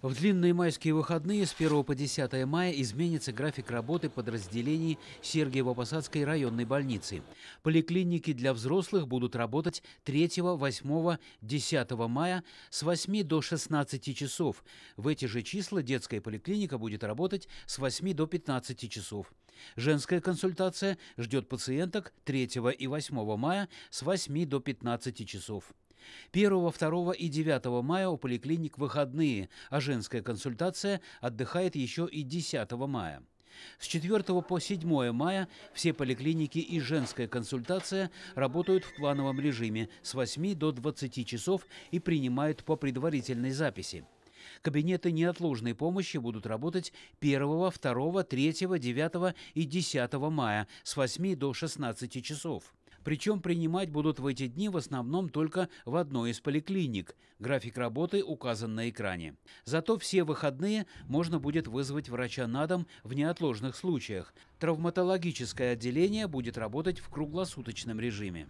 В длинные майские выходные с 1 по 10 мая изменится график работы подразделений Сергиево-Посадской районной больницы. Поликлиники для взрослых будут работать 3, 8, 10 мая с 8 до 16 часов. В эти же числа детская поликлиника будет работать с 8 до 15 часов. Женская консультация ждет пациенток 3 и 8 мая с 8 до 15 часов. 1, 2 и 9 мая у поликлиник выходные, а женская консультация отдыхает еще и 10 мая. С 4 по 7 мая все поликлиники и женская консультация работают в плановом режиме с 8 до 20 часов и принимают по предварительной записи. Кабинеты неотложной помощи будут работать 1, 2, 3, 9 и 10 мая с 8 до 16 часов. Причем принимать будут в эти дни в основном только в одной из поликлиник. График работы указан на экране. Зато все выходные можно будет вызвать врача на дом в неотложных случаях. Травматологическое отделение будет работать в круглосуточном режиме.